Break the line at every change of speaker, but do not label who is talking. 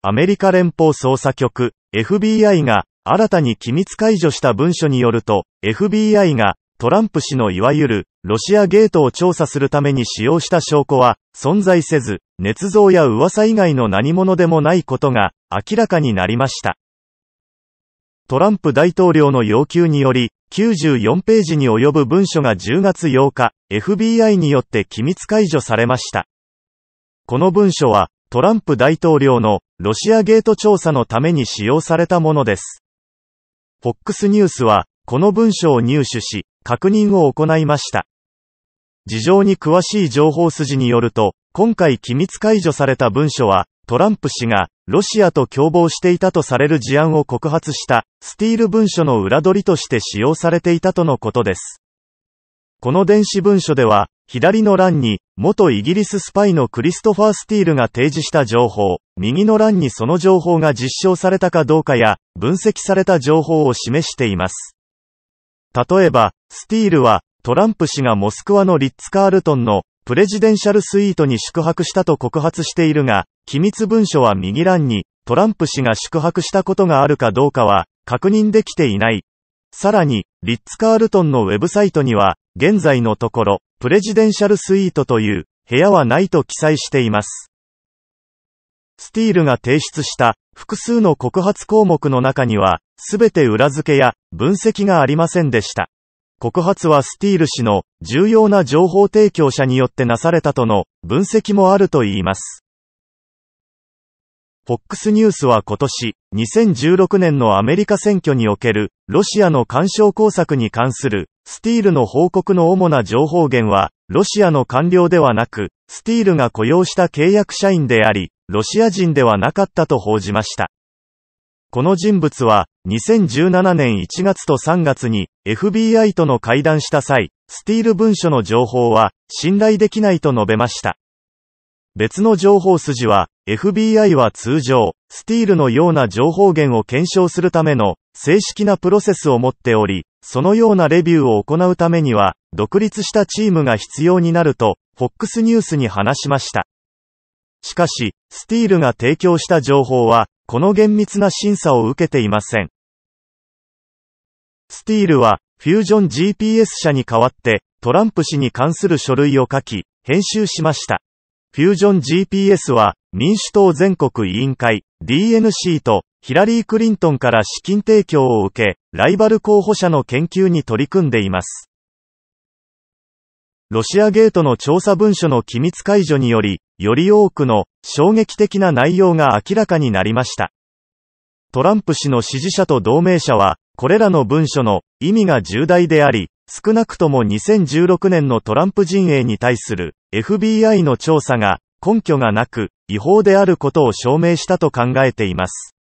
アメリカ連邦捜査局 FBI が新たに機密解除した文書によると FBI がトランプ氏のいわゆるロシアゲートを調査するために使用した証拠は存在せず、捏造や噂以外の何者でもないことが明らかになりました。トランプ大統領の要求により、94ページに及ぶ文書が10月8日、FBI によって機密解除されました。この文書は、トランプ大統領のロシアゲート調査のために使用されたものです。FOX ニュースは、この文書を入手し、確認を行いました。事情に詳しい情報筋によると、今回機密解除された文書は、トランプ氏が、ロシアと共謀していたとされる事案を告発した、スティール文書の裏取りとして使用されていたとのことです。この電子文書では、左の欄に、元イギリススパイのクリストファー・スティールが提示した情報、右の欄にその情報が実証されたかどうかや、分析された情報を示しています。例えば、スティールは、トランプ氏がモスクワのリッツ・カールトンの、プレジデンシャルスイートに宿泊したと告発しているが、機密文書は右欄に、トランプ氏が宿泊したことがあるかどうかは、確認できていない。さらに、リッツ・カールトンのウェブサイトには、現在のところ、プレジデンシャルスイートという部屋はないと記載しています。スティールが提出した複数の告発項目の中には、すべて裏付けや分析がありませんでした。告発はスティール氏の重要な情報提供者によってなされたとの分析もあるといいます。FOX ニュースは今年、2016年のアメリカ選挙における、ロシアの干渉工作に関する、スティールの報告の主な情報源は、ロシアの官僚ではなく、スティールが雇用した契約社員であり、ロシア人ではなかったと報じました。この人物は、2017年1月と3月に、FBI との会談した際、スティール文書の情報は、信頼できないと述べました。別の情報筋は、FBI は通常、スティールのような情報源を検証するための正式なプロセスを持っており、そのようなレビューを行うためには、独立したチームが必要になると、FOX ニュースに話しました。しかし、スティールが提供した情報は、この厳密な審査を受けていません。スティールは、フュージョン GPS 社に代わって、トランプ氏に関する書類を書き、編集しました。フュージョン GPS は、民主党全国委員会 DNC とヒラリー・クリントンから資金提供を受け、ライバル候補者の研究に取り組んでいます。ロシアゲートの調査文書の機密解除により、より多くの衝撃的な内容が明らかになりました。トランプ氏の支持者と同盟者は、これらの文書の意味が重大であり、少なくとも2016年のトランプ陣営に対する FBI の調査が根拠がなく、違法であることを証明したと考えています。